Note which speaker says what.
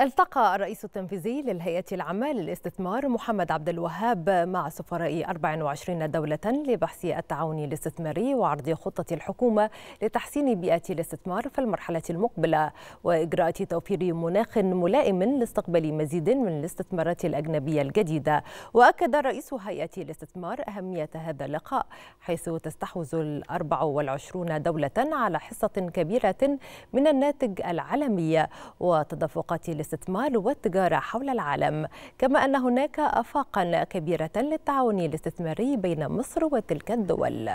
Speaker 1: التقى الرئيس التنفيذي للهيئة العامة للاستثمار محمد عبد الوهاب مع سفراء 24 دولة لبحث التعاون الاستثماري وعرض خطة الحكومة لتحسين بيئة الاستثمار في المرحلة المقبلة وإجراء توفير مناخ ملائم لاستقبال مزيد من الاستثمارات الأجنبية الجديدة وأكد رئيس هيئة الاستثمار أهمية هذا اللقاء حيث تستحوذ ال 24 دولة على حصة كبيرة من الناتج العالمي وتدفقات الاستثمار والتجارة حول العالم كما أن هناك أفاقا كبيرة للتعاون الاستثماري بين مصر وتلك الدول